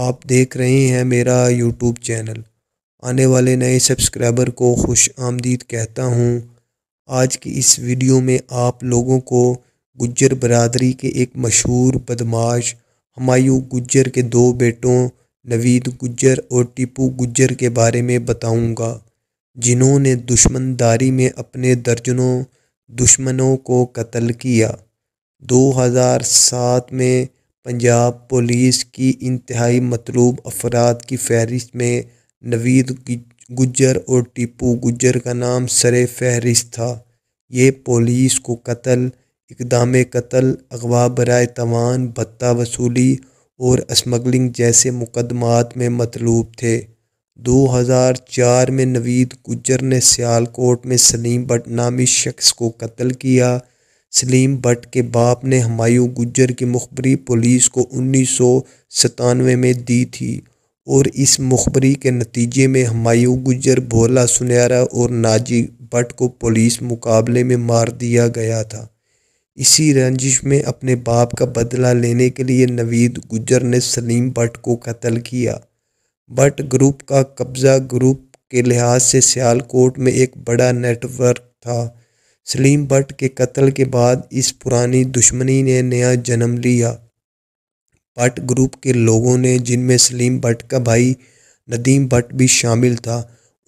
आप देख रहे हैं मेरा यूट्यूब चैनल आने वाले नए सब्सक्राइबर को खुश आमदीद कहता हूँ आज की इस वीडियो में आप लोगों को गुज्जर बरदरी के एक मशहूर बदमाश हमायूं गुज्जर के दो बेटों नवीद गुज्जर और टीपू गुज्जर के बारे में बताऊंगा जिन्होंने दुश्मनदारी में अपने दर्जनों दुश्मनों को कत्ल किया 2007 में पंजाब पुलिस की इंतहाई मतलूब अफराद की फहरिस्त में नवीद गुजर और टीपू गुजर का नाम सर फहरिस्त था ये पुलिस को कत्ल इकदाम कत्ल अगवा बरए तवान भत्ता वसूली और स्मगलिंग जैसे मुकदमात में मतलूब थे 2004 में नवीद गुजर ने सियालकोट में सलीम भट्ट नामी शख्स को कत्ल किया सलीम भट्ट के बाप ने हमायूं गुजर की मुखबरी पुलिस को उन्नीस सौ सतानवे में दी थी और इस मुखबरी के नतीजे में हमायूं गुजर भोला सुनहरा और नाजी भट्ट को पुलिस मुकाबले में मार दिया गया था इसी रंजिश में अपने बाप का बदला लेने के लिए नवीद गुजर ने सलीम भट्ट को कत्ल किया भट्ट ग्रुप का कब्ज़ा ग्रुप के लिहाज से सियालकोट में एक बड़ा नेटवर्क था सलीम भट्ट के कत्ल के बाद इस पुरानी दुश्मनी ने नया जन्म लिया भट्ट ग्रुप के लोगों ने जिनमें सलीम भट्ट का भाई नदीम भट्ट भी शामिल था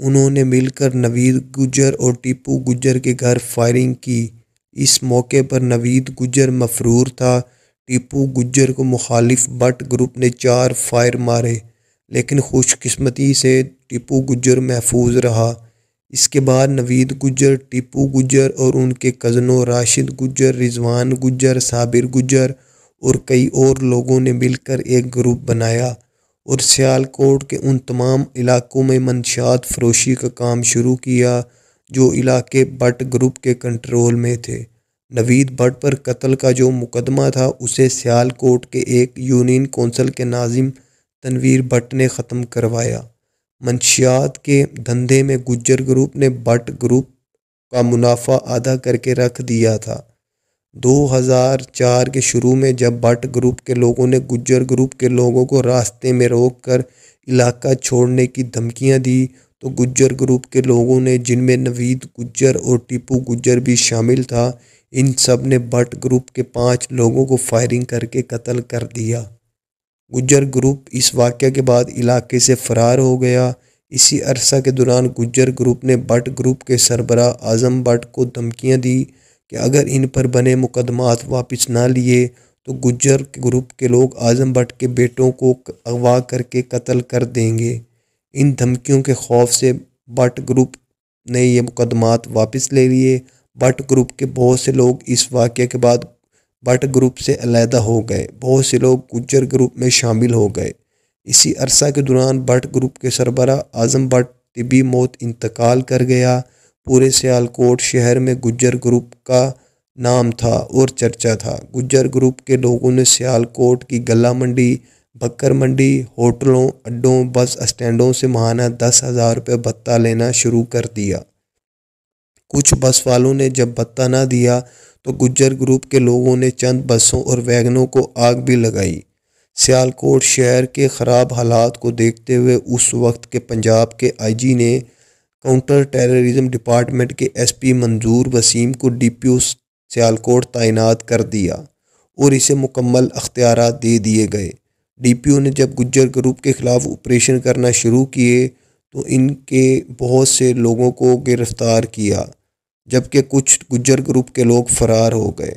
उन्होंने मिलकर नवीद गुजर और टीपू गुजर के घर फायरिंग की इस मौके पर नवीद गुजर मफरूर था टीपू गुजर को मुखालिफ भट्ट ग्रुप ने चार फायर मारे लेकिन खुशकस्मती से टीपू गुजर महफूज रहा इसके बाद नवीद गुजर टीपू गुजर और उनके कज़नों राशिद गुजर रिजवान गुजर साबिर गुजर और कई और लोगों ने मिलकर एक ग्रुप बनाया और सियालकोट के उन तमाम इलाकों में मंशात फरोशी का काम शुरू किया जो इलाके बट ग्रुप के कंट्रोल में थे नवीद भट्ट पर कत्ल का जो मुकदमा था उसे सियालकोट के एक यूनियन कौंसल के नाजिम तनवीर भट्ट ने ख़त्म करवाया मंशियात के धंधे में गुज्जर ग्रुप ने बट ग्रुप का मुनाफा आधा करके रख दिया था 2004 के शुरू में जब बट ग्रुप के लोगों ने गुज्जर ग्रुप के लोगों को रास्ते में रोक कर इलाका छोड़ने की धमकियां दी तो गुज्जर ग्रुप के लोगों ने जिनमें नवीद गुज्जर और टीपू गुज्जर भी शामिल था इन सब ने बट ग्रुप के पांच लोगों को फायरिंग करके कत्ल कर दिया गुजर ग्रुप इस वाक़े के बाद इलाके से फरार हो गया इसी अरसा के दौरान गुज्जर ग्रुप ने बट ग्रुप के सरबरा आज़म भट्ट को धमकियाँ दी कि अगर इन पर बने मुकदमात वापस ना लिए तो गुजर ग्रुप के लोग आज़म भट्ट के बेटों को अगवा करके कत्ल कर देंगे इन धमकियों के खौफ से बट ग्रुप ने ये मुकदमात वापस ले लिए बट ग्रुप के बहुत से लोग इस वाक़े के बाद बट ग्रुप से अलहदा हो गए बहुत से लोग गुजर ग्रुप में शामिल हो गए इसी अरसा के दौरान बट ग्रुप के सरबरा आज़म बट तबी मौत इंतकाल कर गया पूरे सियालकोट शहर में गुजर ग्रुप का नाम था और चर्चा था गुजर ग्रुप के लोगों ने सियालकोट की गला मंडी बकर मंडी होटलों अड्डों बस स्टैंडों से महाना दस हज़ार रुपये भत्ता लेना शुरू कर दिया कुछ बस वालों ने जब भत्ता ना दिया तो गुज्जर ग्रुप के लोगों ने चंद बसों और वैगनों को आग भी लगाई सियालकोट शहर के ख़राब हालात को देखते हुए उस वक्त के पंजाब के आईजी ने काउंटर टेररिज्म डिपार्टमेंट के एसपी मंजूर वसीम को डीपीओ सियालकोट तैनात कर दिया और इसे मुकम्मल अख्तियार दे दिए गए डीपीओ ने जब गुज्जर ग्रुप के ख़िलाफ़ ऑपरेशन करना शुरू किए तो इनके बहुत से लोगों को गिरफ्तार किया जबकि कुछ गुजर ग्रुप के लोग फरार हो गए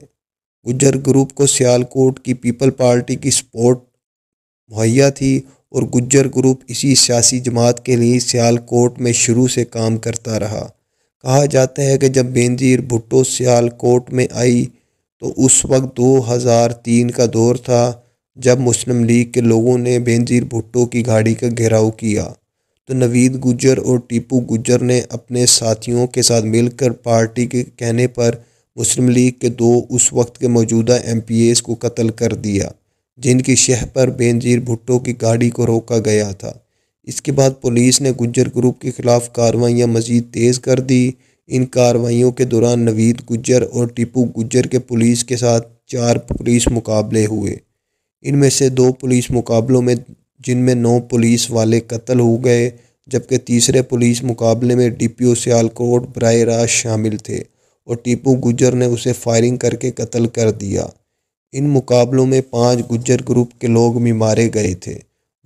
गुजर ग्रुप को सियालकोट की पीपल पार्टी की सपोर्ट मुहैया थी और गुजर ग्रुप इसी सियासी जमात के लिए सियालकोट में शुरू से काम करता रहा कहा जाता है कि जब बेनजीर भुट्टो सियालकोट में आई तो उस वक्त 2003 का दौर था जब मुस्लिम लीग के लोगों ने बेनजीर भुट्टो की गाड़ी का घेराव किया तो नवीद गुजर और टीपू गुजर ने अपने साथियों के साथ मिलकर पार्टी के कहने पर मुस्लिम लीग के दो उस वक्त के मौजूदा एम को कत्ल कर दिया जिनकी शह पर बेनजीर भुट्टो की गाड़ी को रोका गया था इसके बाद पुलिस ने गुजर ग्रुप के खिलाफ कार्रवाइयाँ मजीद तेज़ कर दी इन कार्रवाइयों के दौरान नवीद गुजर और टीपू गुजर के पुलिस के साथ चार पुलिस मुकाबले हुए इनमें से दो पुलिस मुकाबलों में जिनमें नौ पुलिस वाले कत्ल हो गए जबकि तीसरे पुलिस मुकाबले में डीपीओ सियालकोट बरह रास्त शामिल थे और टीपू गुजर ने उसे फायरिंग करके कत्ल कर दिया इन मुकाबलों में पांच गुजर ग्रुप के लोग भी मारे गए थे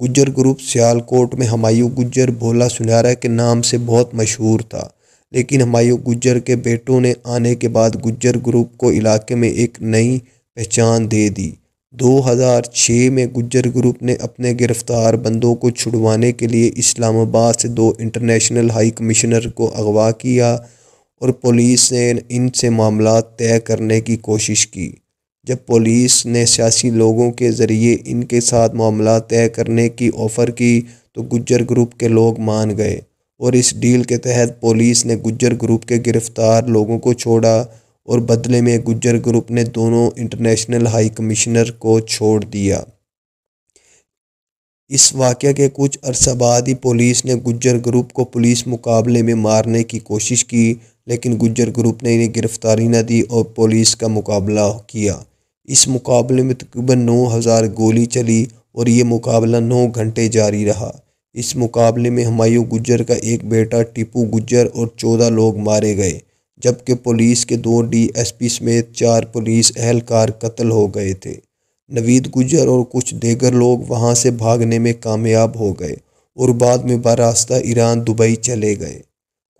गुजर ग्रुप सियालकोट में हमायूं गुजर भोला सुनारा के नाम से बहुत मशहूर था लेकिन हमायूं गुजर के बेटों ने आने के बाद गुजर ग्रुप को इलाके में एक नई पहचान दे दी 2006 में गुज्जर ग्रुप ने अपने गिरफ्तार बंदों को छुड़वाने के लिए इस्लामाबाद से दो इंटरनेशनल हाई कमिश्नर को अगवा किया और पुलिस ने इनसे मामला तय करने की कोशिश की जब पुलिस ने सियासी लोगों के ज़रिए इनके साथ मामला तय करने की ऑफ़र की तो गुज्जर ग्रुप के लोग मान गए और इस डील के तहत पुलिस ने गुज्जर ग्रुप के गिरफ्तार लोगों को छोड़ा और बदले में गुजर ग्रुप ने दोनों इंटरनेशनल हाई कमिश्नर को छोड़ दिया इस वाक़े के कुछ अरसा बाद ही पुलिस ने गुजर ग्रुप को पुलिस मुकाबले में मारने की कोशिश की लेकिन गुजर ग्रुप ने इन्हें गिरफ्तारी न दी और पुलिस का मुकाबला किया इस मुकाबले में तकरीबन नौ हज़ार गोली चली और ये मुकाबला नौ घंटे जारी रहा इस मुकाबले में हमायूं गुजर का एक बेटा टीपू गुजर और चौदह लोग मारे गए जबकि पुलिस के दो डीएसपी समेत चार पुलिस एहलकार कत्ल हो गए थे नवीद गुजर और कुछ देगर लोग वहां से भागने में कामयाब हो गए और बाद में बारास्ता ईरान दुबई चले गए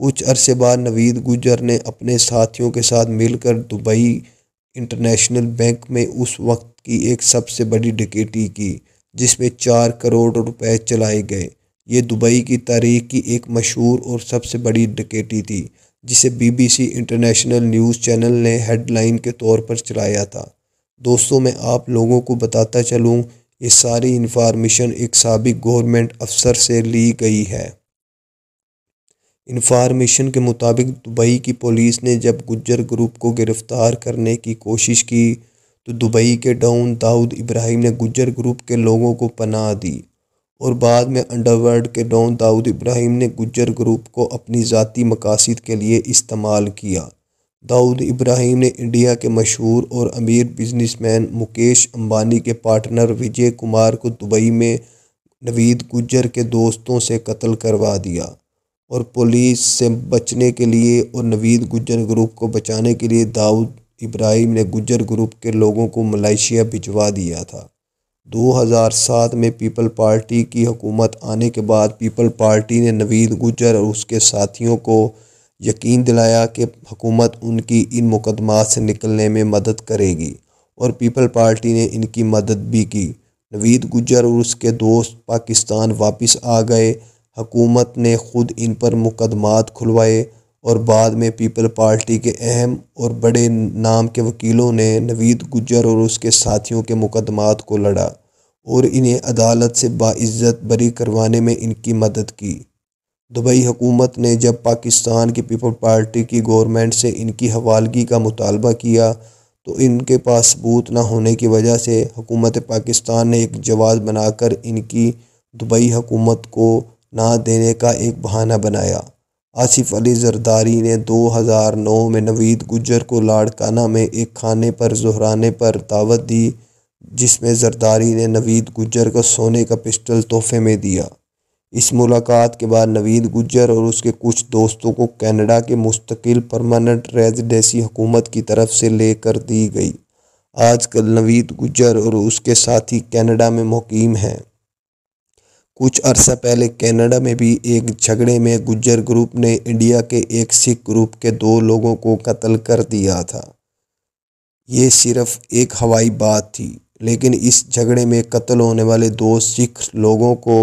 कुछ अरसे बाद नवीद गुजर ने अपने साथियों के साथ मिलकर दुबई इंटरनेशनल बैंक में उस वक्त की एक सबसे बड़ी डकैती की जिसमें चार करोड़ रुपए चलाए गए ये दुबई की तारीख की एक मशहूर और सबसे बड़ी डकैती थी जिसे बीबीसी इंटरनेशनल न्यूज़ चैनल ने हेडलाइन के तौर पर चलाया था दोस्तों मैं आप लोगों को बताता चलूँ ये सारी इन्फॉर्मेशन एक सबक गवर्नमेंट अफसर से ली गई है इन्फॉर्मेशन के मुताबिक दुबई की पुलिस ने जब गुज्जर ग्रुप को गिरफ़्तार करने की कोशिश की तो दुबई के डाउन दाऊद इब्राहिम ने गुज्जर ग्रुप के लोगों को पनाह दी और बाद में अंडरवर्ल्ड के डॉन दाऊद इब्राहिम ने गुजर ग्रुप को अपनी ज़ाती मकासद के लिए इस्तेमाल किया दाऊद इब्राहिम ने इंडिया के मशहूर और अमीर बिजनेसमैन मुकेश अंबानी के पार्टनर विजय कुमार को दुबई में नवीद गुजर के दोस्तों से कत्ल करवा दिया और पुलिस से बचने के लिए और नवीद गुजर ग्रुप को बचाने के लिए दाऊद इब्राहिम ने गुजर ग्रुप के लोगों को मलेशिया भिजवा दिया था 2007 में पीपल पार्टी की हुकूमत आने के बाद पीपल पार्टी ने नवीद गुजर और उसके साथियों को यकीन दिलाया कि हुकूमत उनकी इन मुकदमा से निकलने में मदद करेगी और पीपल पार्टी ने इनकी मदद भी की नवीद गुजर और उसके दोस्त पाकिस्तान वापस आ गए हकूमत ने ख़ुद इन पर मुकदमात खुलवाए और बाद में पीपल पार्टी के अहम और बड़े नाम के वकीलों ने नवीद गुजर और उसके साथियों के मुकदमात को लड़ा और इन्हें अदालत से बाज़्ज़त बरी करवाने में इनकी मदद की दुबई हुकूमत ने जब पाकिस्तान की पीपल पार्टी की गवर्नमेंट से इनकी हवालगी का मुतालबा किया तो इनके पास सबूत ना होने की वजह से हुकूमत पाकिस्तान ने एक जवाब बनाकर इनकी दुबई हुकूमत को ना देने का एक बहाना बनाया आसिफ अली जरदारी ने 2009 में नवीद गुजर को लाड़काना में एक खाने पर जहराने पर दावत दी जिसमें जरदारी ने नवीद गुजर को सोने का पिस्टल तोहफे में दिया इस मुलाकात के बाद नवीद गुजर और उसके कुछ दोस्तों को कनाडा के मुस्तकिल परमानेंट रेजिडेंसी हुकूमत की तरफ से लेकर दी गई आजकल नवीद गुजर और उसके साथी कनाडा में मुकीम हैं कुछ अरसा पहले कनाडा में भी एक झगड़े में गुज्जर ग्रुप ने इंडिया के एक सिख ग्रुप के दो लोगों को कत्ल कर दिया था ये सिर्फ एक हवाई बात थी लेकिन इस झगड़े में कत्ल होने वाले दो सिख लोगों को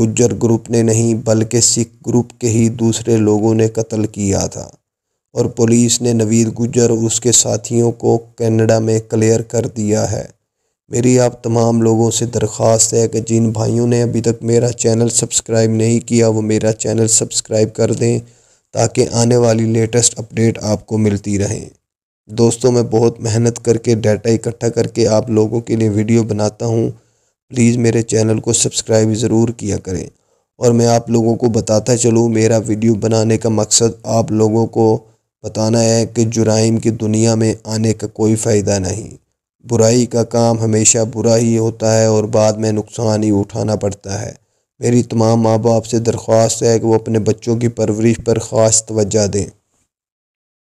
गुज्जर ग्रुप ने नहीं बल्कि सिख ग्रुप के ही दूसरे लोगों ने कत्ल किया था और पुलिस ने नवीद गुज्जर और उसके साथियों को कनाडा में क्लियर कर दिया है मेरी आप तमाम लोगों से दरख्वास्त है कि जिन भाइयों ने अभी तक मेरा चैनल सब्सक्राइब नहीं किया वो मेरा चैनल सब्सक्राइब कर दें ताकि आने वाली लेटेस्ट अपडेट आपको मिलती रहें दोस्तों मैं बहुत मेहनत करके डाटा इकट्ठा करके आप लोगों के लिए वीडियो बनाता हूँ प्लीज़ मेरे चैनल को सब्सक्राइब ज़रूर किया करें और मैं आप लोगों को बताता चलूँ मेरा वीडियो बनाने का मकसद आप लोगों को बताना है कि जुराइम की दुनिया में आने का कोई फ़ायदा नहीं बुराई का काम हमेशा बुरा ही होता है और बाद में नुकसान ही उठाना पड़ता है मेरी तमाम माँ बाप से दरख्वास्त है कि वो अपने बच्चों की परवरिश पर ख़ास तवज्जा दें